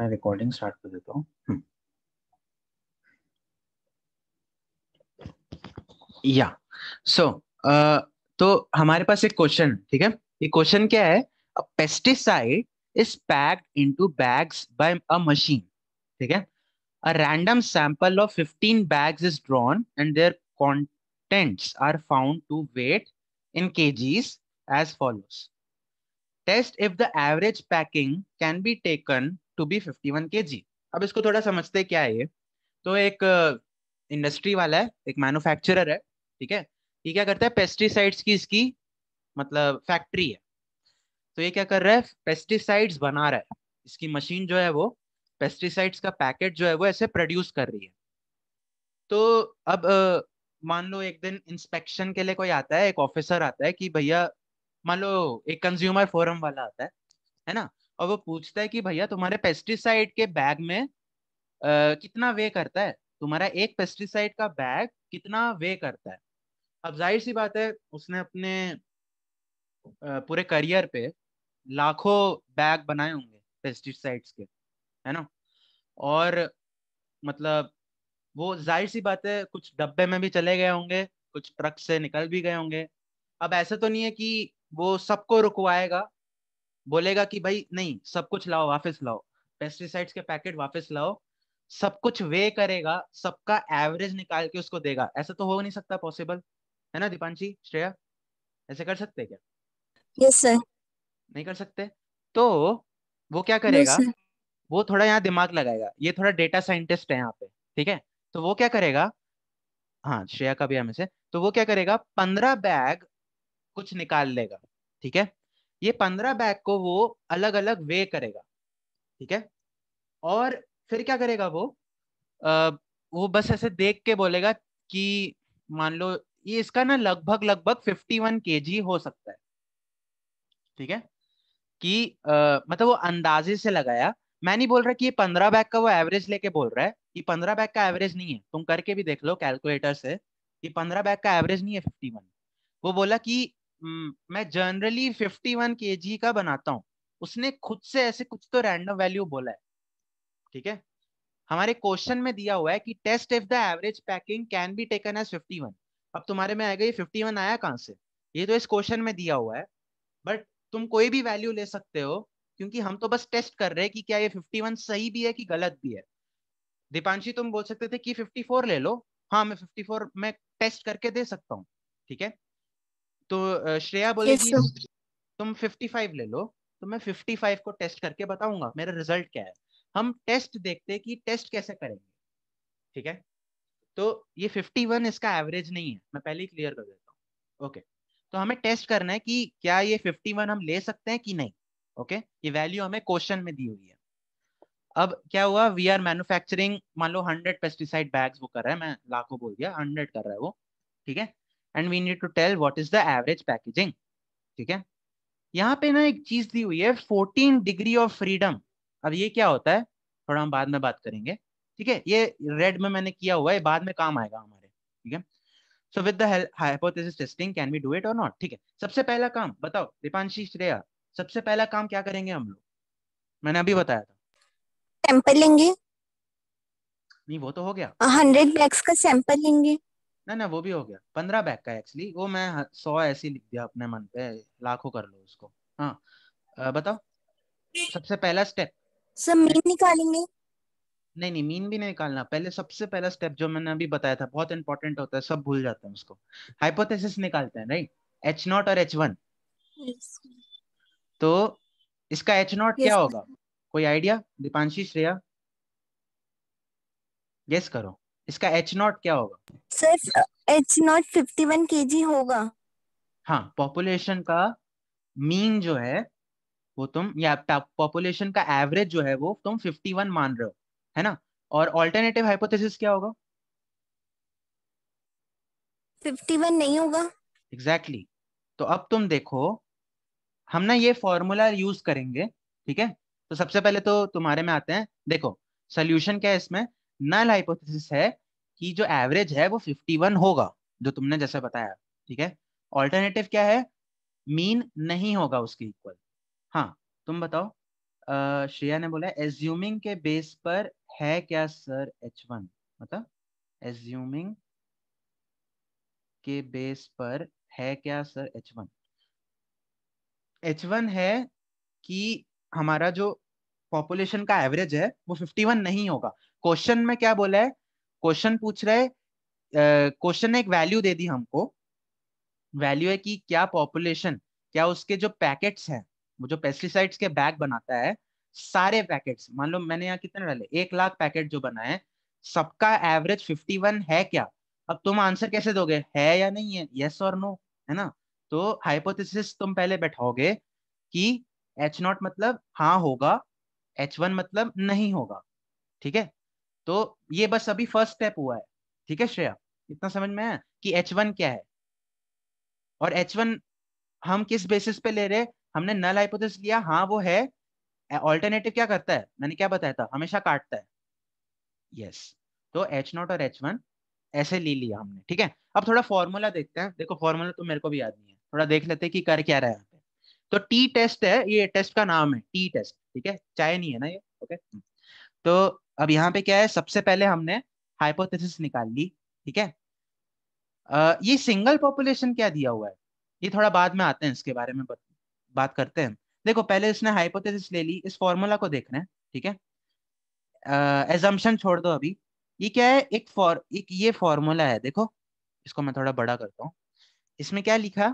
मैं recording start कर देता हूँ या हम्म। सो uh, तो हमारे पास एक क्वेश्चन ठीक है ये क्वेश्चन क्या है pesticide is packed into bags by a machine ठीक है a random sample of 15 bags is drawn and their contents are found to weight in kgs as follows test if the average packing can be taken to be fifty one K G अब इसको थोड़ा समझते क्या है ये तो एक industry uh, वाला है एक मैन्युफैक्चरर है ठीक है ये क्या करता है पेस्टिसाइड्स की इसकी मतलब फैक्ट्री है तो ये क्या कर रहा है पेस्टिसाइड्स बना रहा है इसकी मशीन जो है वो पेस्टिसाइड्स का पैकेट जो है वो ऐसे प्रोड्यूस कर रही है तो अब uh, मान लो एक दिन इंस्पेक्शन के लिए कोई आता है एक ऑफिसर आता है कि भैया मान लो एक कंज्यूमर फोरम वाला आता है है ना और वो पूछता है कि भैया तुम्हारे पेस्टिसाइड के बैग में आ, कितना वे करता है तुम्हारा एक पेस्टिसाइड का बैग कितना वे करता है अब जाहिर सी बात है उसने अपने पूरे करियर पे लाखों बैग बनाए होंगे पेस्टिसाइड्स के है ना और मतलब वो जाहिर सी बात है कुछ डब्बे में भी चले गए होंगे कुछ ट्रक से निकल भी गए होंगे अब ऐसा तो नहीं है कि वो सबको रुकवाएगा बोलेगा कि भाई नहीं सब कुछ लाओ वापस लाओ पेस्टिसाइड्स के पैकेट वापस लाओ सब कुछ वे करेगा सबका एवरेज निकाल के उसको देगा ऐसा तो हो नहीं सकता पॉसिबल है ना दीपांशी श्रेया ऐसे कर सकते क्या यस yes, सर नहीं कर सकते तो वो क्या करेगा yes, वो थोड़ा यहाँ दिमाग लगाएगा ये थोड़ा डेटा साइंटिस्ट है यहाँ पे ठीक है तो वो क्या करेगा हाँ श्रेया का भी हमें से तो वो क्या करेगा पंद्रह बैग कुछ निकाल लेगा ठीक है ये पंद्रह बैग को वो अलग अलग वे करेगा ठीक है और फिर क्या करेगा वो आ, वो बस ऐसे देख के बोलेगा कि मान लो ये इसका ना लगभग लगभग फिफ्टी वन के हो सकता है ठीक है कि आ, मतलब वो अंदाजे से लगाया मैं नहीं बोल रहा कि ये पंद्रह बैग का वो एवरेज लेके बोल रहा है ये पंद्रह बैग का एवरेज नहीं है तुम करके भी देख लो कैलकुलेटर से ये पंद्रह बैग का एवरेज नहीं है फिफ्टी वन वो बोला कि हम्म, मैं जनरली 51 जी का बनाता हूँ उसने खुद से ऐसे कुछ तो रैंडम वैल्यू बोला है ठीक है हमारे क्वेश्चन में दिया हुआ है कि test if the average packing can be taken as 51 अब तुम्हारे में आएगा ये 51 आया कहाँ से ये तो इस क्वेश्चन में दिया हुआ है बट तुम कोई भी वैल्यू ले सकते हो क्योंकि हम तो बस टेस्ट कर रहे हैं कि क्या ये 51 सही भी है कि गलत भी है दीपांशी तुम बोल सकते थे कि 54 ले लो हाँ मैं 54 मैं टेस्ट करके दे सकता हूँ ठीक है तो श्रेया बोलेगी yes, तुम 55 ले लो तो मैं 55 को टेस्ट करके बताऊंगा मेरा रिजल्ट क्या है हम टेस्ट देखते कि टेस्ट कैसे करेंगे ठीक है तो ये 51 इसका एवरेज नहीं है मैं पहले ही क्लियर कर देता हूँ ओके तो हमें टेस्ट करना है कि क्या ये 51 हम ले सकते हैं कि नहीं ओके ये वैल्यू हमें क्वेश्चन में दी हुई है अब क्या हुआ वी आर मैन्युफैक्चरिंग मान लो हंड्रेड पेस्टिसाइड बैग्स वो कर रहा है मैं लाखों बोल दिया हंड्रेड कर रहा है वो ठीक है and we need to tell what is the average packaging ठीक है यहाँ पे ना एक चीज दी हुई है फोर्टीन डिग्री ऑफ फ्रीडम अब ये क्या होता है थोड़ा हम बाद में बात करेंगे ठीक है ये रेड में मैंने किया हुआ है बाद में काम आएगा हमारे ठीक है so with hypothesis testing can be do it और नॉट ठीक है सबसे पहला काम बताओ दीपांशी श्रेया सबसे पहला काम क्या करेंगे हम लोग मैंने अभी बताया था सैंपल लेंगे नहीं वो तो हो गया हंड्रेड बैग्स का सैंपल लेंगे ना ना वो भी हो गया पंद्रह बैग का एक्चुअली वो मैं सौ ऐसी लिख दिया अपने मन पे लाखों कर लो उसको हाँ बताओ सबसे पहला स्टेप सब मीन निकालेंगे नहीं नहीं मीन भी नहीं निकालना पहले सबसे पहला स्टेप जो मैंने अभी बताया था बहुत इंपॉर्टेंट होता है सब भूल जाते हैं उसको हाइपोथेसिस निकालते हैं राइट एच नॉट और एच वन तो इसका एच नॉट क्या होगा कोई आइडिया दीपांशी श्रेया गेस करो इसका एच नॉट क्या होगा sir H not fifty one K G होगा हाँ पॉपुलेशन का मीन जो है वो तुम या पॉपुलेशन का एवरेज जो है वो तुम फिफ्टी वन मान रहे हो है ना और ऑल्टरनेटिव हाइपोथेसिस क्या होगा फिफ्टी वन नहीं होगा एग्जैक्टली exactly. तो अब तुम देखो हम ना ये फॉर्मूला यूज करेंगे ठीक है तो सबसे पहले तो तुम्हारे में आते हैं देखो सोल्यूशन क्या है इसमें नल हाइपोथेसिस है कि जो एवरेज है वो 51 होगा जो तुमने जैसे बताया ठीक है ऑल्टरनेटिव क्या है मीन नहीं होगा उसके इक्वल हाँ तुम बताओ आ, श्रेया ने बोला एज्यूमिंग के बेस पर है क्या सर एच वन मतलब एज्यूमिंग के बेस पर है क्या sir H one H one है कि हमारा जो पॉपुलेशन का एवरेज है वो 51 नहीं होगा क्वेश्चन में क्या बोला है क्वेश्चन पूछ रहे क्वेश्चन ने एक वैल्यू दे दी हमको वैल्यू है कि क्या पॉपुलेशन क्या उसके जो पैकेट्स हैं वो जो पेस्टिसाइड्स के बैग बनाता है सारे पैकेट्स मान लो मैंने यहाँ कितने डाले एक लाख पैकेट जो बनाए सबका एवरेज 51 है क्या अब तुम आंसर कैसे दोगे है या नहीं है यस और नो है ना तो हाइपोथेसिस तुम पहले बैठाओगे कि एच नॉट मतलब हाँ होगा एच वन मतलब नहीं होगा ठीक है तो ये बस अभी फर्स्ट स्टेप हुआ है ठीक है श्रेया इतना समझ में आया कि एच वन क्या है और एच वन हम किस बेसिस पे ले रहे हमने नल हाइपोथेसिस लिया हाँ वो है ऑल्टरनेटिव क्या करता है मैंने क्या बताया था हमेशा काटता है यस yes. तो एच नॉट और एच वन ऐसे ले लिया हमने ठीक है अब थोड़ा फॉर्मूला देखते हैं देखो फॉर्मूला तो मेरे को भी याद नहीं है थोड़ा देख लेते हैं कि कर क्या रहा है तो टी टेस्ट है ये टेस्ट का नाम है टी टेस्ट ठीक है चाय नहीं है ना ये ओके तो अब यहाँ पे क्या है सबसे पहले हमने हाइपोथेसिस निकाल ली ठीक है ये सिंगल पॉपुलेशन क्या दिया हुआ है ये थोड़ा बाद में आते हैं इसके बारे में बात करते हैं देखो पहले इसने हाइपोथेसिस ले ली इस फॉर्मूला को देखना है ठीक है एजम्पन छोड़ दो अभी ये क्या है एक फॉर एक ये फॉर्मूला है देखो इसको मैं थोड़ा बड़ा करता हूँ इसमें क्या लिखा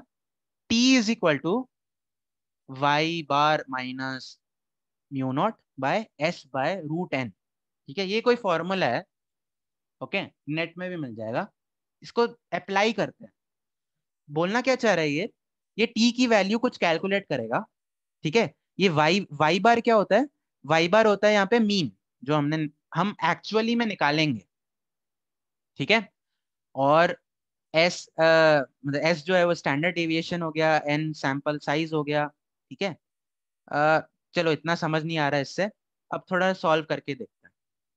t is equal to Y bar minus mu not by S by root N ठीक है ये कोई फॉर्मूला है ओके नेट में भी मिल जाएगा इसको अप्लाई करते हैं बोलना क्या चाह रहा है ये ये टी की वैल्यू कुछ कैलकुलेट करेगा ठीक है ये वाई वाई बार क्या होता है वाई बार होता है यहाँ पे मीन जो हमने हम एक्चुअली में निकालेंगे ठीक है और एस मतलब एस जो है वो स्टैंडर्ड एविएशन हो गया एन सैंपल साइज हो गया ठीक है चलो इतना समझ नहीं आ रहा है इससे अब थोड़ा सॉल्व करके देख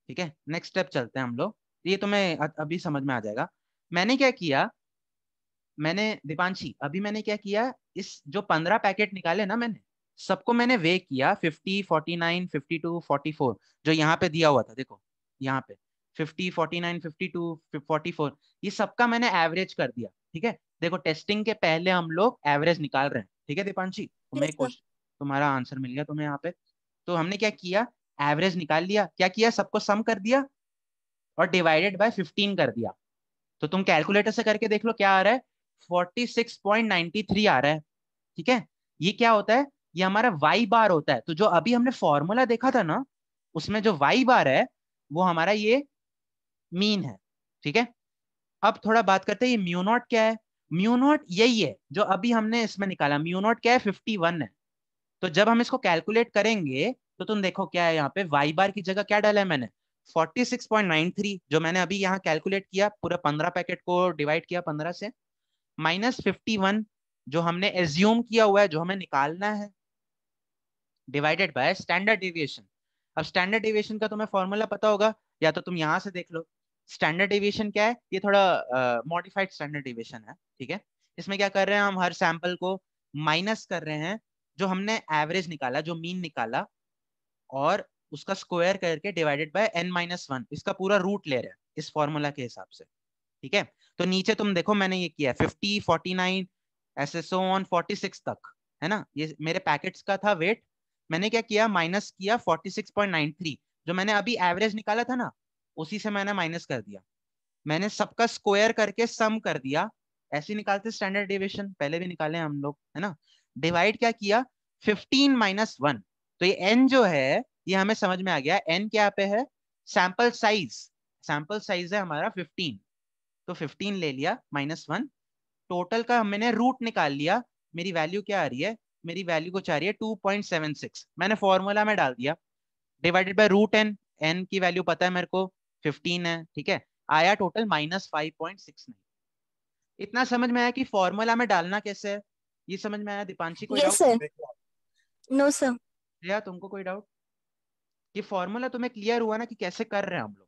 ठीक है नेक्स्ट स्टेप चलते हैं हम लोग ये तो मैं अभी समझ में आ जाएगा मैंने क्या किया मैंने दीपांशी अभी मैंने क्या किया इस जो पंद्रह पैकेट निकाले ना मैंने सबको मैंने वे किया fifty forty nine fifty two forty four जो यहाँ पे दिया हुआ था देखो यहाँ पे fifty forty nine fifty two forty four ये सबका मैंने एवरेज कर दिया ठीक है देखो टेस्टिंग के पहले हम लोग एवरेज निकाल रहे हैं ठीक है दीपांशी तुम्हें क्वेश्चन तुम्हारा आंसर मिल गया तुम्हें यहाँ पे तो हमने क्या किया एवरेज निकाल लिया क्या किया सबको सम कर दिया और डिवाइडेड बाय 15 कर दिया तो तुम कैलकुलेटर से करके देख लो क्या आ रहा है 46.93 आ रहा है ठीक है ये क्या होता है ये हमारा वाई बार होता है तो जो अभी हमने फॉर्मूला देखा था ना उसमें जो वाई बार है वो हमारा ये मीन है ठीक है अब थोड़ा बात करते हैं ये म्यूनॉट क्या है म्यूनॉट यही है जो अभी हमने इसमें निकाला म्यूनॉट क्या है 51 है तो जब हम इसको कैलकुलेट करेंगे तो तुम देखो क्या है यहाँ पे वाई बार की जगह क्या डाला है मैंने 46.93 जो मैंने अभी यहाँ कैलकुलेट किया पूरा 15 पैकेट को डिवाइड किया 15 से माइनस 51 जो हमने एज्यूम किया हुआ है जो हमें निकालना है डिवाइडेड बाय स्टैंडर्ड डिविएशन अब स्टैंडर्ड डिविएशन का तुम्हें फॉर्मूला पता होगा या तो तुम यहाँ से देख लो स्टैंडर्ड डिविएशन क्या है ये थोड़ा मॉडिफाइड स्टैंडर्ड डिविएशन है ठीक है इसमें क्या कर रहे हैं हम हर सैंपल को माइनस कर रहे हैं जो हमने एवरेज निकाला जो मीन निकाला और उसका स्क्वायर करके divided by N minus one इसका पूरा रूट ले रहे हैं इस फॉर्मूला के हिसाब से ठीक है तो नीचे तुम देखो मैंने ये किया fifty forty nine S S on forty six तक है ना ये मेरे पैकेट्स का था वेट मैंने क्या किया माइनस किया forty six point nine three जो मैंने अभी एवरेज निकाला था ना उसी से मैंने माइनस कर दिया मैंने सबका स्क्वायर करके सम कर दिया ऐसे निकालते स्टैंडर्ड डिविशन पहले भी निकाले हम लोग है ना डिवाइड क्या किया 15 माइनस वन तो ये एन जो है ये हमें समझ में आ गया एन क्या पे है सैंपल साइज सैंपल साइज है हमारा 15 तो 15 ले लिया माइनस वन टोटल का हमने रूट निकाल लिया मेरी वैल्यू क्या आ रही है मेरी वैल्यू कुछ आ रही है 2.76 मैंने फॉर्मूला में डाल दिया divided by root n n की वैल्यू पता है मेरे को 15 है ठीक है आया टोटल माइनस फाइव इतना समझ में आया कि फॉर्मूला में डालना कैसे है ये समझ में आया दीपांशी को नो yes, सर या तुमको कोई डाउट ये फॉर्मूला तुम्हें क्लियर हुआ ना कि कैसे कर रहे हैं हम लोग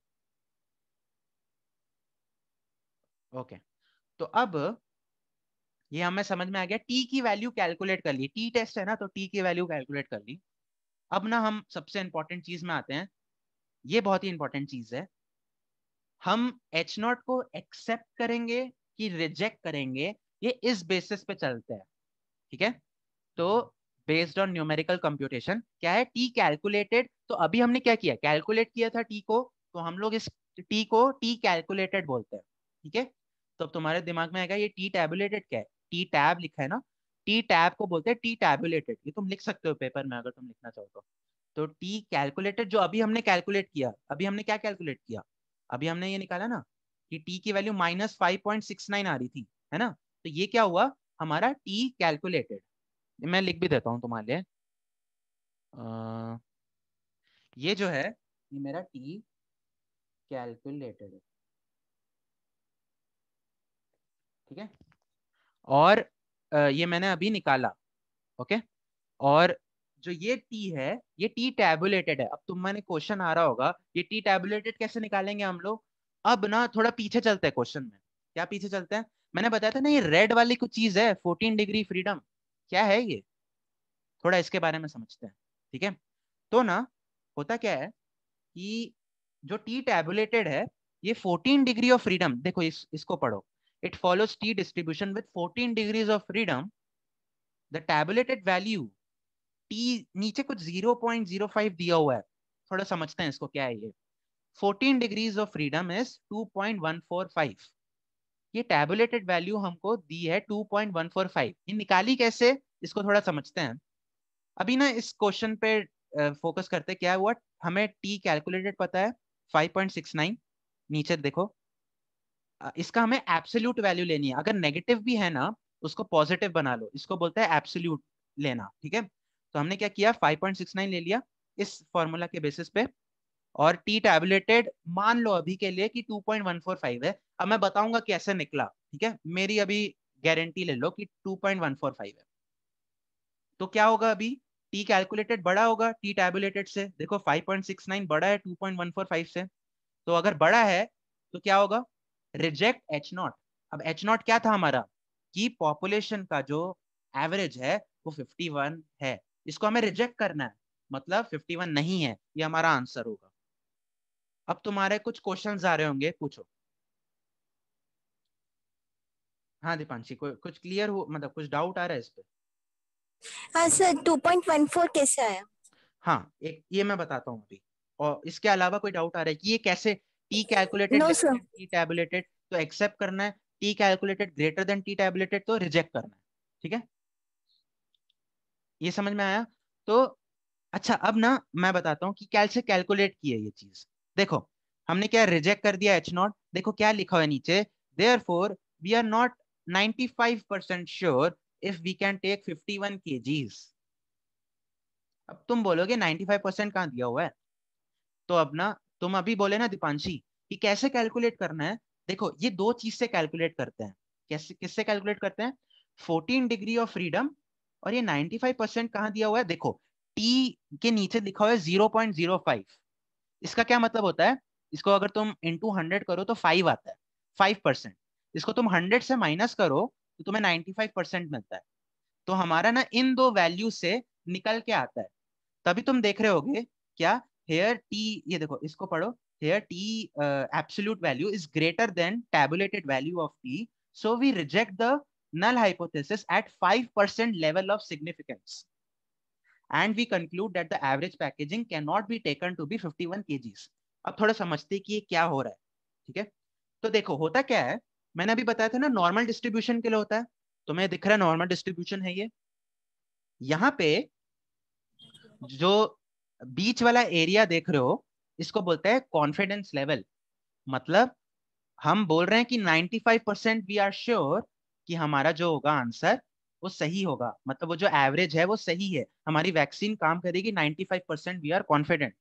ओके तो अब ये हमें समझ में आ गया टी की वैल्यू कैलकुलेट कर ली टी टेस्ट है ना तो टी की वैल्यू कैलकुलेट कर ली अब ना हम सबसे इंपॉर्टेंट चीज में आते हैं ये बहुत ही इंपॉर्टेंट चीज है हम एच नॉट को एक्सेप्ट करेंगे कि रिजेक्ट करेंगे ये इस बेसिस पे चलते हैं ठीक है तो बेस्ड ऑन न्यूमेरिकल कंप्यूटेशन क्या है टी कैलकुलेटेड तो अभी हमने क्या किया कैलकुलेट किया था टी को तो हम लोग इस टी को टी कैलकुलेटेड बोलते हैं ठीक है तो अब तुम्हारे दिमाग में आएगा ये टी टैबुलेटेड क्या है टी टैब लिखा है ना टी टैब को बोलते हैं टी टैबुलेटेड ये तुम लिख सकते हो पेपर में अगर तुम लिखना चाहो तो तो टी कैलकुलेटेड जो अभी हमने कैलकुलेट किया अभी हमने क्या कैलकुलेट किया अभी हमने ये निकाला ना कि टी की value minus five point six nine आ रही थी है ना तो ये क्या हुआ हमारा टी कैलकुलेटेड मैं लिख भी देता हूँ तुम्हारे लिए ये जो है ये मेरा टी कैलकुलेटेड है ठीक है और ये मैंने अभी निकाला ओके और जो ये टी है ये टी टैबुलेटेड है अब तुम मैंने क्वेश्चन आ रहा होगा ये टी टैबुलेटेड कैसे निकालेंगे हम लोग अब ना थोड़ा पीछे चलते हैं क्वेश्चन में क्या पीछे चलते हैं मैंने बताया था ना ये रेड वाली कुछ चीज है फोर्टीन डिग्री फ्रीडम क्या है ये थोड़ा इसके बारे में समझते हैं ठीक है तो ना होता क्या है कि जो टी टैबुलेटेड है ये 14 डिग्री ऑफ फ्रीडम देखो इस, इसको पढ़ो it follows t distribution with 14 degrees of freedom the tabulated value t नीचे कुछ 0.05 दिया हुआ है थोड़ा समझते हैं इसको क्या है ये 14 डिग्रीज ऑफ फ्रीडम इज 2.145 ये टेबुलेटेड वैल्यू हमको दी है 2.145 ये निकाली कैसे इसको थोड़ा समझते हैं अभी ना इस क्वेश्चन पे फोकस करते हैं क्या हुआ हमें टी कैलकुलेटेड पता है 5.69 नीचे देखो इसका हमें एब्सोल्यूट वैल्यू लेनी है अगर नेगेटिव भी है ना उसको पॉजिटिव बना लो इसको बोलते हैं एब्सोल्यूट लेना ठीक है तो हमने क्या किया 5.69 ले लिया इस फॉर्मूला के बेसिस पे और टी टैबलेटेड मान लो अभी के लिए कि 2.145 है अब मैं बताऊंगा कैसे निकला ठीक है मेरी अभी गारंटी ले लो कि 2.145 है तो क्या होगा अभी टी कैलकुलेटेड बड़ा होगा टी टैबुलेटेड से देखो 5.69 बड़ा है 2.145 से तो अगर बड़ा है तो क्या होगा रिजेक्ट एच नॉट अब एच नॉट क्या था हमारा कि पॉपुलेशन का जो एवरेज है वो 51 है इसको हमें रिजेक्ट करना है मतलब 51 नहीं है ये हमारा आंसर होगा अब तुम्हारे कुछ क्वेश्चंस आ रहे होंगे पूछो हाँ दीपांशी कुछ क्लियर हो मतलब कुछ डाउट आ रहा है इस पे हाँ सर 2.14 कैसे आया हाँ एक ये मैं बताता हूँ अभी और इसके अलावा कोई डाउट आ रहा है कि ये कैसे t calculated no, t tabulated तो एक्सेप्ट करना है t calculated greater than t tabulated तो रिजेक्ट करना है ठीक है ये समझ में आया तो अच्छा अब ना मैं बताता हूँ कि कैसे कैलकुलेट किया ये चीज देखो हमने क्या रिजेक्ट कर दिया एच नॉट देखो क्या लिखा हुआ है नीचे therefore we are not 95% sure if we can take 51 kgs. अब तुम बोलोगे 95 परसेंट कहाँ दिया हुआ है तो अब ना तुम अभी बोले ना दीपांशी कि कैसे कैलकुलेट करना है देखो ये दो चीज से कैलकुलेट करते हैं कैसे किससे कैलकुलेट करते हैं 14 डिग्री ऑफ फ्रीडम और ये 95 परसेंट कहाँ दिया हुआ है देखो टी के नीचे लिखा हुआ है 0.05 इसका क्या मतलब होता है इसको अगर तुम इंटू हंड्रेड करो तो फाइव आता है फाइव परसेंट इसको तुम हंड्रेड से माइनस करो तो तुम्हें नाइन्टी फाइव परसेंट मिलता है तो हमारा ना इन दो वैल्यू से निकल के आता है तभी तुम देख रहे हो क्या हेयर टी ये देखो इसको पढ़ो here t absolute value is greater than tabulated value of t so we so we reject the null hypothesis at 5% level of significance and we conclude that the average packaging cannot be taken to be 51 kgs अब थोड़ा समझते कि ये क्या हो रहा है ठीक है तो देखो होता क्या है मैंने अभी बताया था ना नॉर्मल डिस्ट्रीब्यूशन के लिए होता है तो मैं दिख रहा है नॉर्मल डिस्ट्रीब्यूशन है ये यहाँ पे जो बीच वाला एरिया देख रहे हो इसको बोलते हैं कॉन्फिडेंस लेवल मतलब हम बोल रहे हैं कि 95 परसेंट वी आर श्योर कि हमारा जो होगा आंसर वो सही होगा मतलब वो जो एवरेज है वो सही है हमारी वैक्सीन काम करेगी 95 परसेंट वी आर कॉन्फिडेंट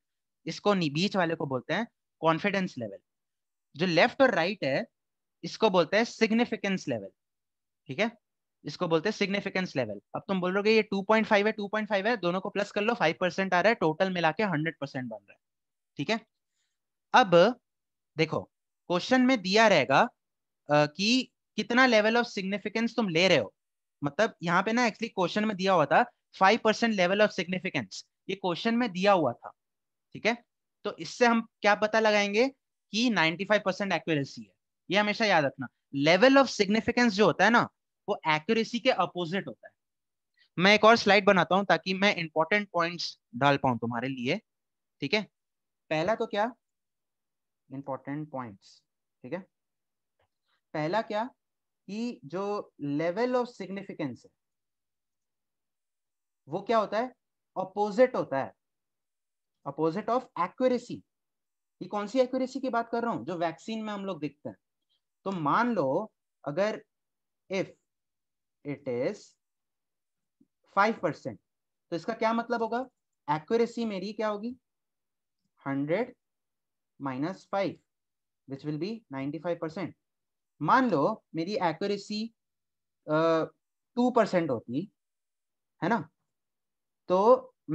इसको बीच वाले को बोलते हैं कॉन्फिडेंस लेवल जो लेफ्ट और राइट right है इसको बोलते हैं सिग्निफिकेंस लेवल ठीक है इसको बोलते हैं सिग्निफिकेंस लेवल अब तुम बोल रहे ये 2.5 है 2.5 है दोनों को प्लस कर लो 5 परसेंट आ रहा है टोटल मिला के हंड्रेड परसेंट बन रहा है ठीक है अब देखो क्वेश्चन में दिया रहेगा कि कितना लेवल ऑफ सिग्निफिकेंस तुम ले रहे हो मतलब यहाँ पे ना एक्चुअली क्वेश्चन में दिया हुआ था five percent level of significance ये क्वेश्चन में दिया हुआ था ठीक है तो इससे हम क्या पता लगाएंगे कि 95 परसेंट एक्यूरेसी है ये हमेशा याद रखना लेवल ऑफ सिग्निफिकेंस जो होता है ना वो एक्यूरेसी के अपोजिट होता है मैं एक और स्लाइड बनाता हूं ताकि मैं इंपॉर्टेंट पॉइंट्स डाल पाऊं तुम्हारे लिए ठीक है पहला तो क्या इंपॉर्टेंट पॉइंट्स ठीक है पहला क्या कि जो लेवल ऑफ सिग्निफिकेंस है वो क्या होता है अपोजिट होता है अपोजिट ऑफ एक्यूरेसी ये कौन सी एक्यूरेसी की बात कर रहा हूं जो वैक्सीन में हम लोग देखते हैं तो मान लो अगर if it is five percent तो इसका क्या मतलब होगा एक्यूरेसी मेरी क्या होगी hundred minus five which will be ninety five percent मान लो मेरी एक्यूरेसी टू परसेंट होती है ना तो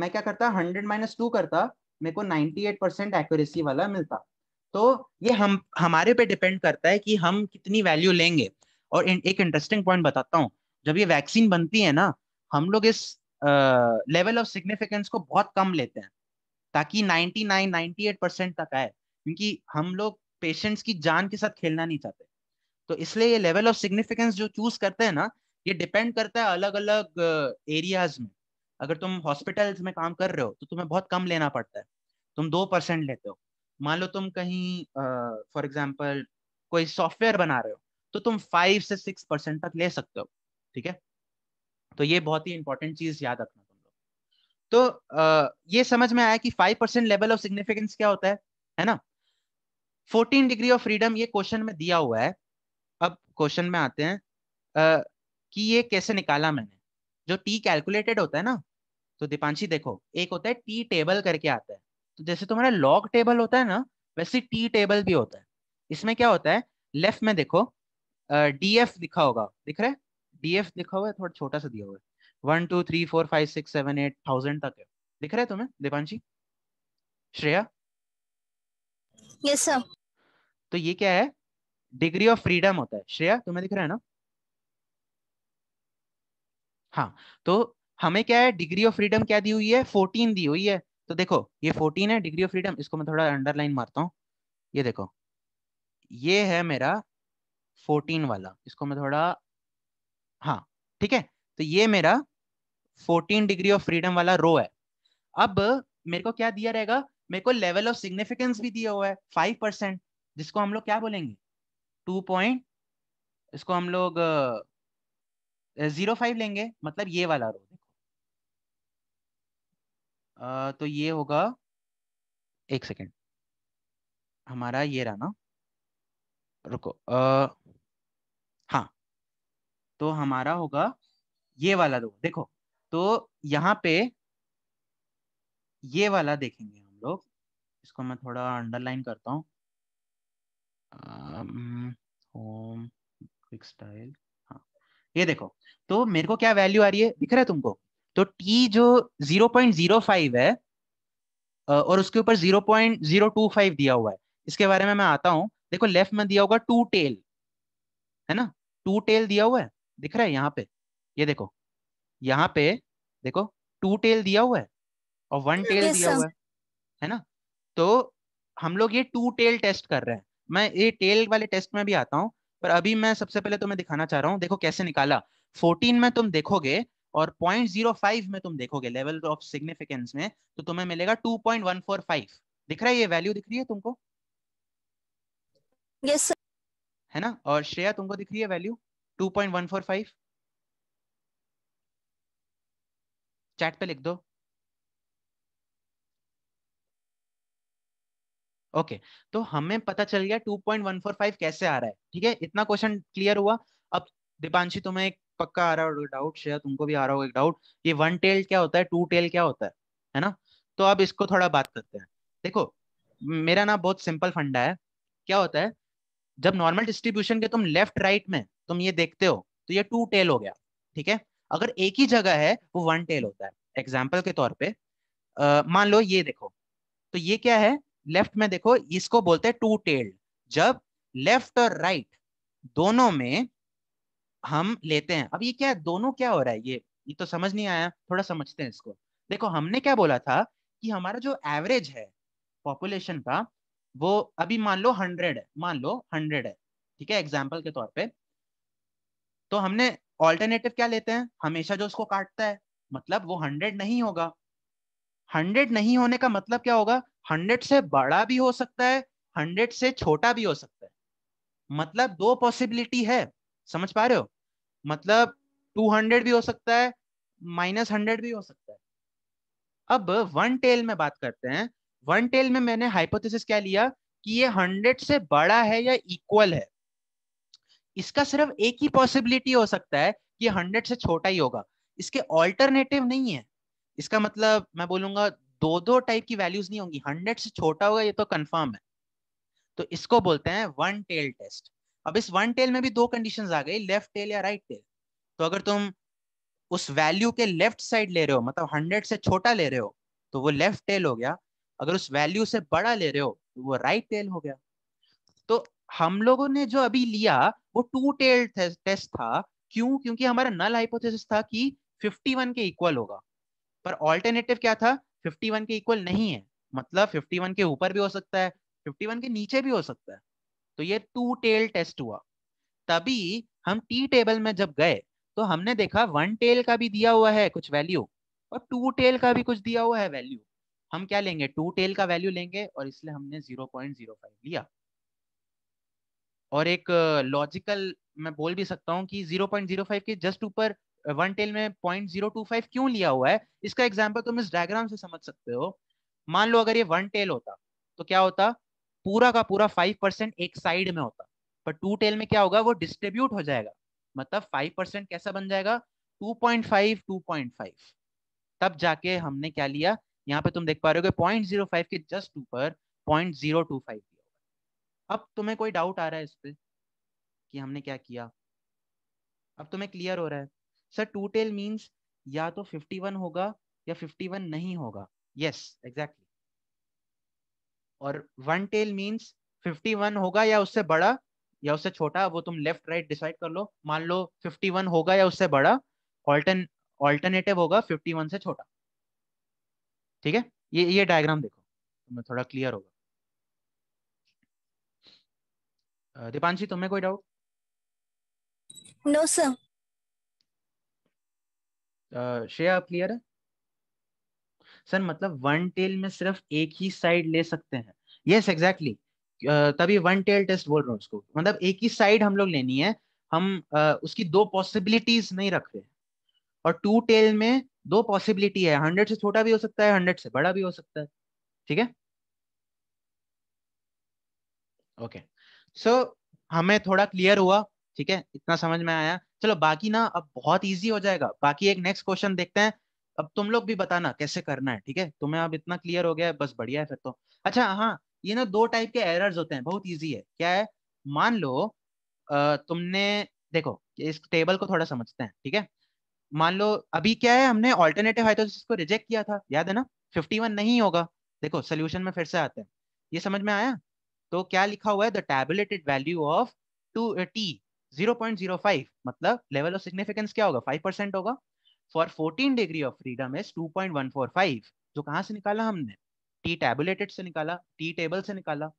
मैं क्या करता हंड्रेड माइनस टू करता मेरे को नाइन्टी एट परसेंट एक्यूरेसी वाला मिलता तो ये हम हमारे पे डिपेंड करता है कि हम कितनी वैल्यू लेंगे और एक इंटरेस्टिंग पॉइंट बताता हूँ जब ये वैक्सीन बनती है ना हम लोग इस लेवल ऑफ सिग्निफिकेंस को बहुत कम लेते हैं ताकि 99 98 परसेंट तक आए क्योंकि हम लोग पेशेंट्स की जान के साथ खेलना नहीं चाहते तो इसलिए ये लेवल ऑफ सिग्निफिकेंस जो चूज करते हैं ना ये डिपेंड करता है अलग अलग एरियाज में अगर तुम हॉस्पिटल्स में काम कर रहे हो तो तुम्हें बहुत कम लेना पड़ता है तुम दो परसेंट लेते हो मान लो तुम कहीं फॉर uh, एग्जाम्पल कोई सॉफ्टवेयर बना रहे हो तो तुम फाइव से सिक्स परसेंट तक ले सकते हो ठीक है तो ये बहुत ही इंपॉर्टेंट चीज याद रखना तुम लोग तो uh, ये समझ में आया कि five percent level of significance क्या होता है है ना फोर्टीन डिग्री ऑफ फ्रीडम ये क्वेश्चन में दिया हुआ है अब क्वेश्चन में आते हैं uh, कि ये कैसे निकाला मैंने जो टी कैलकुलेटेड होता है ना तो दीपांशी देखो एक होता है टी टेबल करके आता है तो जैसे तुम्हारा लॉग टेबल होता है ना वैसे टी टेबल भी होता है इसमें क्या होता है लेफ्ट में देखो डी एफ लिखा होगा दिख रहा है डी एफ लिखा हुआ है थोड़ा छोटा सा दिया हुआ है one two three four five six seven eight thousand तक है दिख रहा है तुम्हें दीपांशी श्रेया yes, सर तो ये क्या है डिग्री ऑफ फ्रीडम होता है श्रेया तुम्हें दिख रहा है ना हाँ तो हमें क्या है डिग्री ऑफ फ्रीडम क्या दी हुई है फोर्टीन दी हुई है तो देखो ये फोर्टीन है डिग्री ऑफ फ्रीडम इसको मैं थोड़ा अंडरलाइन मारता हूँ ये देखो ये है मेरा फोर्टीन वाला इसको मैं थोड़ा हाँ ठीक है तो ये मेरा फोर्टीन डिग्री ऑफ फ्रीडम वाला रो है अब मेरे को क्या दिया रहेगा मेरे को लेवल ऑफ सिग्निफिकेंस भी दिया हुआ है फाइव परसेंट जिसको हम लोग क्या बोलेंगे टू पॉइंट इसको हम लोग जीरो फाइव लेंगे मतलब ये वाला रो तो ये होगा एक सेकेंड हमारा ये रहा ना रुको आ, हाँ तो हमारा होगा ये वाला दो देखो तो यहाँ पे ये वाला देखेंगे हम लोग इसको मैं थोड़ा अंडरलाइन करता हूँ होम क्विक स्टाइल हाँ ये देखो तो मेरे को क्या वैल्यू आ रही है दिख रहा है तुमको तो टी जो 0.05 है और उसके ऊपर 0.025 दिया हुआ है इसके बारे में मैं आता हूं देखो लेफ्ट में दिया होगा टू टेल है ना टू टेल दिया हुआ है दिख रहा है यहाँ पे ये देखो यहाँ पे देखो टू टेल दिया हुआ है और वन टेल yes, दिया हुआ है है ना तो हम लोग ये टू टेल टेस्ट कर रहे हैं मैं ये टेल वाले टेस्ट में भी आता हूँ पर अभी मैं सबसे पहले तुम्हें दिखाना चाह रहा हूँ देखो कैसे निकाला 14 में तुम देखोगे और पॉइंट जीरो फाइव में तुम देखोगे लेवल ऑफ सिग्निफिकेंस में तो तुम्हें मिलेगा two point one four five दिख रहा है ये वैल्यू दिख रही है तुमको yes, है ना और श्रेया तुमको दिख रही है value two point one four five chat पे लिख दो ओके okay, तो हमें पता चल गया 2.145 कैसे आ रहा है ठीक है इतना क्वेश्चन क्लियर हुआ अब दीपांशी तुम्हें एक पक्का आ रहा है डाउट शायद तुमको भी आ रहा होगा एक डाउट ये वन टेल क्या होता है टू टेल क्या होता है है ना तो अब इसको थोड़ा बात करते हैं देखो मेरा ना बहुत सिंपल फंडा है क्या होता है जब नॉर्मल डिस्ट्रीब्यूशन के तुम लेफ्ट राइट में तुम ये देखते हो तो ये टू टेल हो गया ठीक है अगर एक ही जगह है वो वन टेल होता है एग्जाम्पल के तौर पर मान लो ये देखो तो ये क्या है लेफ्ट में देखो इसको बोलते हैं टू टेल्ड जब लेफ्ट और राइट right, दोनों में हम लेते हैं अब ये क्या है दोनों क्या हो रहा है ये ये तो समझ नहीं आया थोड़ा समझते हैं इसको देखो हमने क्या बोला था कि हमारा जो एवरेज है पॉपुलेशन का वो अभी मान लो हंड्रेड है मान लो हंड्रेड है ठीक है एग्जाम्पल के तौर पे तो हमने ऑल्टरनेटिव क्या लेते हैं हमेशा जो उसको काटता है मतलब वो हंड्रेड नहीं होगा हंड्रेड नहीं होने का मतलब क्या होगा हंड्रेड से बड़ा भी हो सकता है हंड्रेड से छोटा भी हो सकता है मतलब दो पॉसिबिलिटी है समझ पा रहे हो मतलब 200 भी हो सकता है माइनस हंड्रेड भी हो सकता है अब वन टेल में बात करते हैं वन टेल में मैंने हाइपोथेसिस क्या लिया कि ये हंड्रेड से बड़ा है या इक्वल है इसका सिर्फ एक ही पॉसिबिलिटी हो सकता है कि हंड्रेड से छोटा ही होगा इसके ऑल्टरनेटिव नहीं है इसका मतलब मैं बोलूंगा दो दो टाइप की वैल्यूज नहीं होंगी हंड्रेड से छोटा होगा ये तो कंफर्म है तो इसको बोलते हैं वन टेल टेस्ट अब इस वन टेल में भी दो कंडीशन आ गई लेफ्ट टेल या राइट टेल तो अगर तुम उस वैल्यू के लेफ्ट साइड ले रहे हो मतलब हंड्रेड से छोटा ले रहे हो तो वो लेफ्ट टेल हो गया अगर उस वैल्यू से बड़ा ले रहे हो तो वो राइट टेल हो गया तो हम लोगों ने जो अभी लिया वो टू टेल टेस्ट था क्यों क्योंकि हमारा नल हाइपोथेसिस था कि 51 के इक्वल होगा पर ऑल्टरनेटिव क्या था 51 के इक्वल नहीं है मतलब 51 के ऊपर भी हो सकता है 51 के नीचे भी हो सकता है तो ये टू टेल टेस्ट हुआ तभी हम टी टेबल में जब गए तो हमने देखा वन टेल का भी दिया हुआ है कुछ वैल्यू और टू टेल का भी कुछ दिया हुआ है वैल्यू हम क्या लेंगे टू टेल का वैल्यू लेंगे और इसलिए हमने जीरो पॉइंट जीरो फाइव लिया और एक लॉजिकल मैं बोल भी सकता हूं कि जीरो पॉइंट जीरो फाइव के जस्ट ऊपर वन टेल में पॉइंट जीरो टू फाइव क्यों लिया हुआ है इसका एग्जाम्पल तुम इस डायग्राम से समझ सकते हो मान लो अगर ये वन टेल होता तो क्या होता पूरा का पूरा फाइव परसेंट एक साइड में होता पर टू टेल में क्या होगा वो डिस्ट्रीब्यूट हो जाएगा मतलब फाइव परसेंट कैसा बन जाएगा two point five two point five तब जाके हमने क्या लिया यहाँ पे तुम देख पा रहे हो पॉइंट जीरो फाइव के जस्ट ऊपर पॉइंट जीरो टू फाइव अब तुम्हें कोई डाउट आ रहा है इस पर कि हमने क्या किया अब तुम्हें क्लियर हो रहा है सर टू टेल मीन्स या तो 51 होगा या 51 नहीं होगा यस एग्जैक्टली और वन टेल मीन्स वन होगा या उससे बड़ा या उससे छोटा वो तुम लेफ्ट राइट डिसाइड कर लो मान लो फिफ्टी वन होगा या उससे बड़ा ऑल्टन ऑल्टरनेटिव होगा वन से छोटा ठीक है ये ये डायग्राम देखो तुम्हें थोड़ा क्लियर होगा दीपांशी तुम्हें कोई doubt no sir Shreya clear है सर मतलब वन टेल में सिर्फ एक ही साइड ले सकते हैं यस एग्जैक्टली तभी वन टेल टेस्ट बोल रहा हूँ उसको मतलब एक ही साइड हम लोग लेनी है हम उसकी दो पॉसिबिलिटीज नहीं रख रहे और टू टेल में दो पॉसिबिलिटी है हंड्रेड से छोटा भी हो सकता है हंड्रेड से बड़ा भी हो सकता है ठीक है ओके सो हमें थोड़ा क्लियर हुआ ठीक है इतना समझ में आया चलो बाकी ना अब बहुत इजी हो जाएगा बाकी एक नेक्स्ट क्वेश्चन देखते हैं अब तुम लोग भी बताना कैसे करना है ठीक है तुम्हें अब इतना क्लियर हो गया है बस बढ़िया है फिर तो अच्छा हाँ ये ना दो टाइप के एरर्स होते हैं बहुत इजी है क्या है मान लो तुमने देखो इस टेबल को थोड़ा समझते हैं ठीक है मान लो अभी क्या है हमने ऑल्टरनेटिव हाइथोसिस को रिजेक्ट किया था याद है ना वन नहीं होगा देखो सोल्यूशन में फिर से आते हैं ये समझ में आया तो क्या लिखा हुआ है the tabulated value of two t 0.05 मतलब लेवल ऑफ सिग्निफिकेंस क्या होगा 5% होगा for fourteen degree of freedom is two point one four five जो कहां से निकाला हमने टी टेबुलेटेड से निकाला टी टेबल से निकाला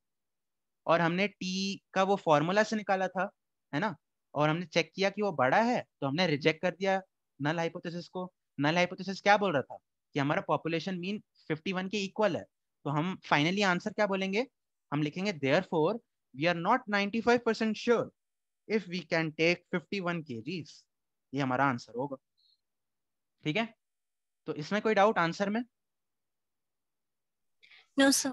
और हमने टी का वो फॉर्मूला से निकाला था है ना और हमने चेक किया कि वो बड़ा है तो हमने रिजेक्ट कर दिया नल हाइपोथेसिस को नल हाइपोथेसिस क्या बोल रहा था कि हमारा पॉपुलेशन मीन 51 के इक्वल है तो हम फाइनली आंसर क्या बोलेंगे हम लिखेंगे therefore we are not 95 percent sure if we can take 51 one ये हमारा आंसर होगा ठीक है तो इसमें कोई डाउट आंसर में नो सर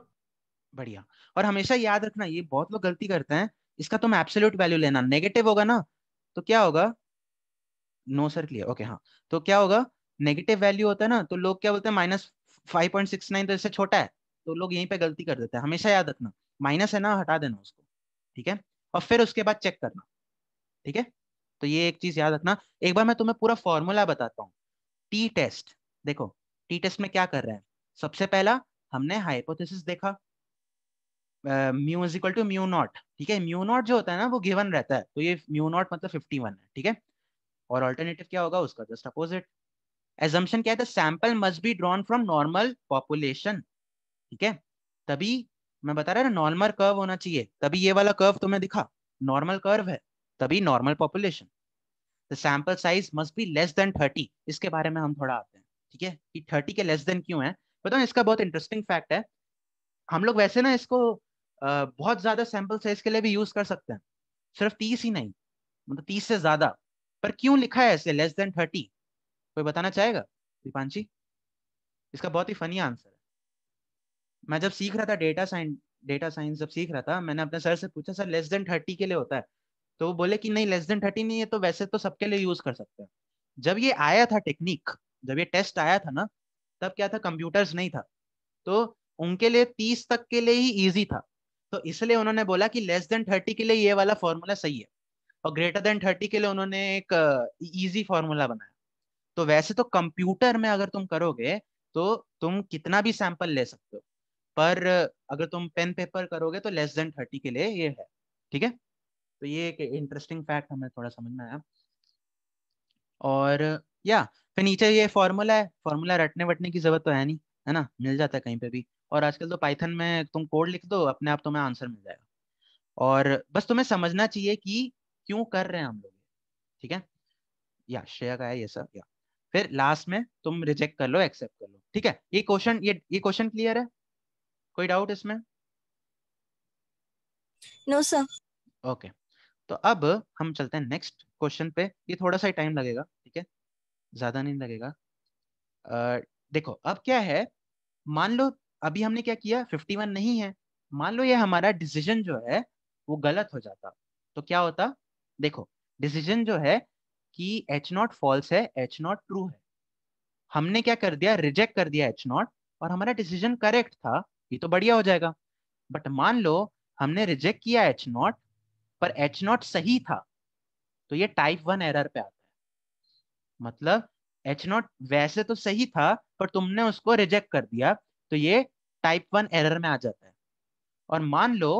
बढ़िया और हमेशा याद रखना ये बहुत लोग गलती करते हैं इसका तुम एब्सोल्यूट वैल्यू लेना नेगेटिव होगा ना तो क्या होगा नो सर क्लियर ओके हाँ तो क्या होगा नेगेटिव वैल्यू होता है ना तो लोग क्या बोलते हैं minus five point six nine तो इससे छोटा है तो लोग यहीं पे गलती कर देते हैं हमेशा याद रखना माइनस है ना हटा देना उसको ठीक है और फिर उसके बाद चेक करना ठीक है तो ये एक चीज याद रखना एक बार मैं तुम्हें पूरा फॉर्मूला बताता हूँ टी टेस्ट देखो टी टेस्ट में क्या कर रहे हैं सबसे पहला हमने हाइपोथेसिस देखा mu is equal to mu not ठीक है म्यू नॉट जो होता है ना वो गिवन रहता है तो ये म्यू नॉट मतलब 51 है ठीक है और अल्टरनेटिव क्या होगा उसका जस्ट अपोजिट एजम्पन क्या है sample must be drawn from normal population ठीक है तभी मैं बता रहा नॉर्मल कर्व होना चाहिए तभी ये वाला कर्व तुम्हें दिखा नॉर्मल कर्व है तभी normal population the sample size must be less than thirty इसके बारे में हम थोड़ा आते हैं ठीक है कि थर्टी के लेस देन क्यों है बताओ इसका बहुत इंटरेस्टिंग फैक्ट है हम लोग वैसे ना इसको बहुत ज्यादा सैंपल साइज के लिए भी यूज कर सकते हैं सिर्फ तीस ही नहीं मतलब तीस से ज्यादा पर क्यों लिखा है ऐसे लेस देन थर्टी कोई बताना चाहेगा दीपांशी इसका बहुत ही फनी आंसर है मैं जब सीख रहा था डेटा साइंस डेटा साइंस जब सीख रहा था मैंने अपने सर से पूछा सर लेस देन थर्टी के लिए होता है तो वो बोले कि नहीं लेस देन थर्टी नहीं है तो वैसे तो सबके लिए यूज कर सकते हैं जब ये आया था टेक्निक जब ये टेस्ट आया था ना तब क्या था कंप्यूटर्स नहीं था तो उनके लिए तीस तक के लिए ही ईजी था तो इसलिए उन्होंने बोला कि लेस देन थर्टी के लिए ये वाला फॉर्मूला सही है और ग्रेटर देन थर्टी के लिए उन्होंने एक ईजी uh, फॉर्मूला e-, बनाया तो वैसे तो कंप्यूटर में अगर तुम करोगे तो तुम कितना भी सैंपल ले सकते हो पर अगर तुम पेन पेपर करोगे तो लेस देन थर्टी के लिए ये है ठीक है तो ये एक इंटरेस्टिंग फैक्ट हमें थोड़ा समझ में आया और या फिर नीचे ये फॉर्मूला है फॉर्मूला रटने वटने की जरूरत तो है नहीं है ना मिल जाता है कहीं पे भी और आजकल तो पाइथन में तुम कोड लिख दो अपने आप तुम्हें आंसर मिल जाएगा और बस तुम्हें समझना चाहिए कि क्यों कर रहे हैं हम लोग ठीक है या श्रेया का है ये सब या फिर लास्ट में तुम रिजेक्ट कर लो एक्सेप्ट कर लो ठीक है ये क्वेश्चन ये ये क्वेश्चन क्लियर है कोई डाउट इसमें नो सर ओके तो अब हम चलते हैं नेक्स्ट क्वेश्चन पे ये थोड़ा सा टाइम लगेगा ठीक है ज्यादा नहीं लगेगा आ, देखो अब क्या है मान लो अभी हमने क्या किया 51 नहीं है मान लो ये हमारा डिसीजन जो है वो गलत हो जाता तो क्या होता देखो डिसीजन जो है कि एच नॉट फॉल्स है एच नॉट ट्रू है हमने क्या कर दिया रिजेक्ट कर दिया एच नॉट और हमारा डिसीजन करेक्ट था ये तो बढ़िया हो जाएगा बट मान लो हमने रिजेक्ट किया एच नॉट पर एच नॉट सही था तो ये टाइप वन एरर पे आता है मतलब एच नॉट वैसे तो सही था पर तुमने उसको रिजेक्ट कर दिया तो ये टाइप वन एरर में आ जाता है और मान लो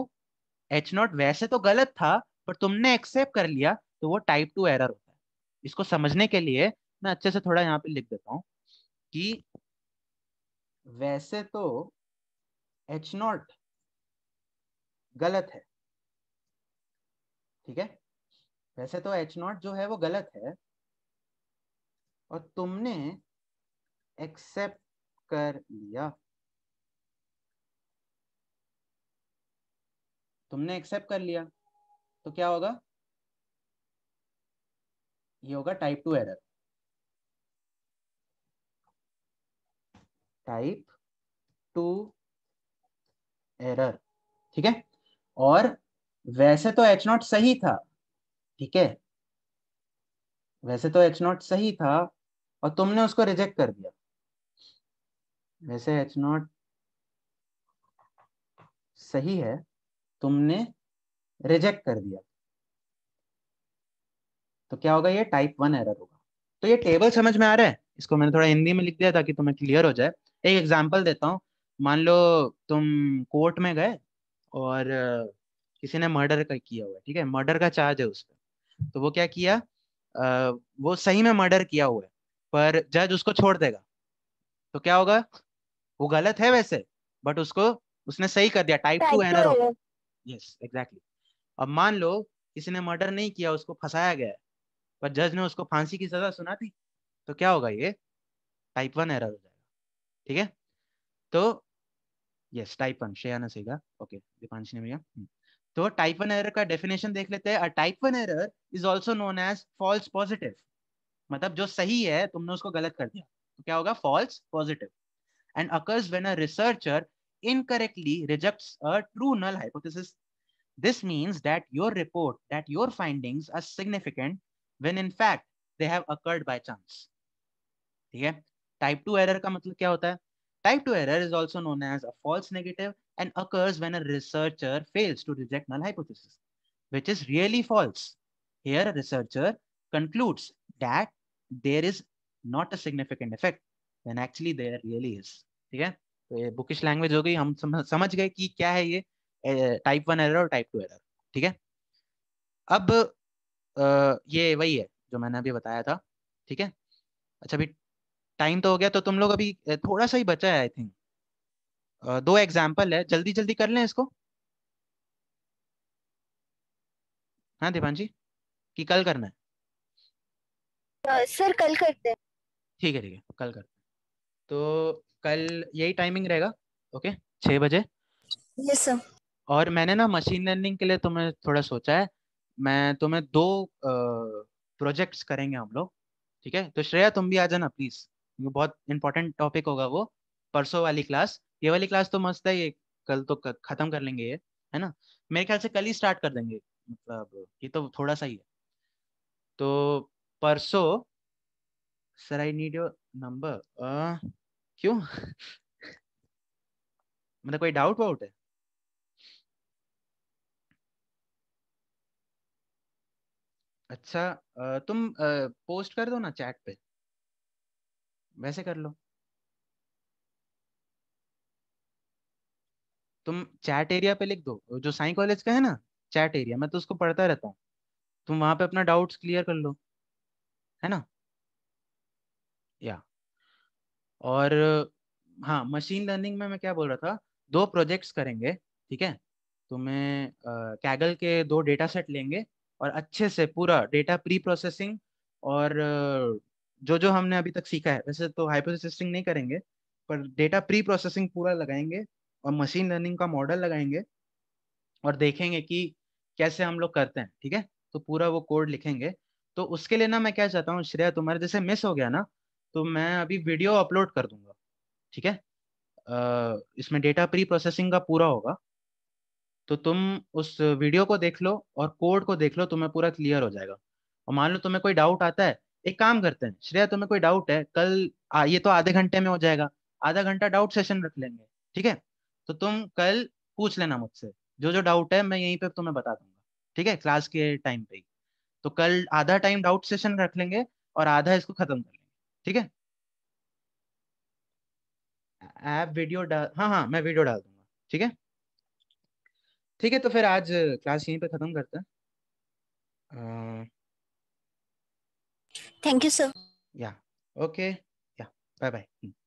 एच नॉट वैसे तो गलत था पर तुमने एक्सेप्ट कर लिया तो वो टाइप टू एरर होता है इसको समझने के लिए मैं अच्छे से थोड़ा यहाँ पे लिख देता हूँ कि वैसे तो एच नॉट गलत है ठीक है वैसे तो एच नॉट जो है वो गलत है और तुमने एक्सेप्ट कर लिया तुमने एक्सेप्ट कर लिया तो क्या होगा ये होगा type two error type two error ठीक है और वैसे तो एच नॉट सही था ठीक है वैसे तो एच नॉट सही था और तुमने उसको रिजेक्ट कर दिया वैसे एच नॉट सही है तुमने रिजेक्ट कर दिया तो क्या होगा ये टाइप वन एरर होगा तो ये टेबल समझ में आ रहा है इसको मैंने थोड़ा हिंदी में लिख दिया ताकि तुम्हें क्लियर हो जाए एक एग्जाम्पल देता हूं मान लो तुम कोर्ट में गए और किसी ने मर्डर का किया हुआ है ठीक है मर्डर का चार्ज है उस पर तो वो क्या किया आ, वो सही में मर्डर किया हुआ है पर जज उसको छोड़ देगा तो क्या होगा वो गलत है वैसे बट उसको उसने सही कर दिया type two error yes exactly अब मान लो किसी ने मर्डर नहीं किया उसको फंसाया गया पर जज ने उसको फांसी की सजा सुना थी तो क्या होगा ये टाइप वन एरर हो जाएगा ठीक है तो यस टाइप वन शेयर ने ओके दीपांशी ने भैया तो टाइप वन एरर का डेफिनेशन देख लेते हैं type one error is also known as false positive मतलब जो सही है तुमने उसको गलत कर दिया तो क्या होगा false positive and occurs when a researcher incorrectly rejects a true null hypothesis this means that your report that your findings are significant when in fact they have occurred by chance ठीक है type two error का मतलब क्या होता है Type 2 error is also known as a false negative and occurs when a researcher fails to reject null hypothesis, which is really false. Here, a researcher concludes that there is not a significant effect when actually there really is. ठीक है तो ये bookish language हो गई हम समझ गए कि क्या है ये type 1 error और type 2 error. ठीक है अब ये वही है जो मैंने अभी बताया था ठीक है अच्छा अभी टाइम तो हो गया तो तुम लोग अभी थोड़ा सा ही बचा है आई थिंक दो एग्जाम्पल है जल्दी जल्दी कर लें इसको हाँ दीपान जी कि कल करना है सर कल करते हैं ठीक है ठीक है कल कर तो कल यही टाइमिंग रहेगा ओके छः बजे यस सर और मैंने ना मशीन लर्निंग के लिए तुम्हें थोड़ा सोचा है मैं तुम्हें दो प्रोजेक्ट्स करेंगे हम लोग ठीक है तो श्रेया तुम भी आ जाना प्लीज़ बहुत इंपॉर्टेंट टॉपिक होगा वो परसों वाली क्लास ये वाली क्लास तो मस्त है ये कल तो खत्म कर लेंगे ये है ना मेरे ख्याल से कल ही स्टार्ट कर देंगे मतलब ये तो थोड़ा सा ही है तो परसों sir I need your number क्यों मतलब कोई डाउट वाउट है अच्छा तुम पोस्ट कर दो ना चैट पे वैसे कर लो तुम चैट एरिया पे लिख दो जो साई कॉलेज का है ना चैट एरिया मैं तो उसको पढ़ता रहता हूँ तुम वहां पे अपना डाउट्स क्लियर कर लो है ना या और हाँ मशीन लर्निंग में मैं क्या बोल रहा था दो प्रोजेक्ट्स करेंगे ठीक है तुम्हें कैगल के दो डेटा सेट लेंगे और अच्छे से पूरा डेटा प्री प्रोसेसिंग और जो जो हमने अभी तक सीखा है वैसे तो हाइपोथेसिसिंग नहीं करेंगे पर डेटा प्री प्रोसेसिंग पूरा लगाएंगे और मशीन लर्निंग का मॉडल लगाएंगे और देखेंगे कि कैसे हम लोग करते हैं ठीक है तो पूरा वो कोड लिखेंगे तो उसके लिए ना मैं क्या चाहता हूँ श्रेया तुम्हारे जैसे मिस हो गया ना तो मैं अभी वीडियो अपलोड कर दूंगा ठीक है इसमें डेटा प्री प्रोसेसिंग का पूरा होगा तो तुम उस वीडियो को देख लो और कोड को देख लो तुम्हें पूरा क्लियर हो जाएगा और मान लो तुम्हें कोई डाउट आता है एक काम करते हैं श्रेया तुम्हें कोई डाउट है कल आ, ये तो आधे घंटे में हो जाएगा आधा घंटा डाउट सेशन रख लेंगे ठीक है तो तुम कल पूछ लेना मुझसे जो जो डाउट है मैं यहीं पे तुम्हें बता दूंगा ठीक है क्लास के टाइम पे ही तो कल आधा टाइम डाउट सेशन रख लेंगे और आधा इसको खत्म कर लेंगे ठीक है ऐप वीडियो डाल हाँ हाँ मैं वीडियो डाल दूंगा ठीक है ठीक है तो फिर आज क्लास यहीं पे खत्म करते हैं Thank you, sir. Yeah. Okay. Yeah. Bye bye. Hmm.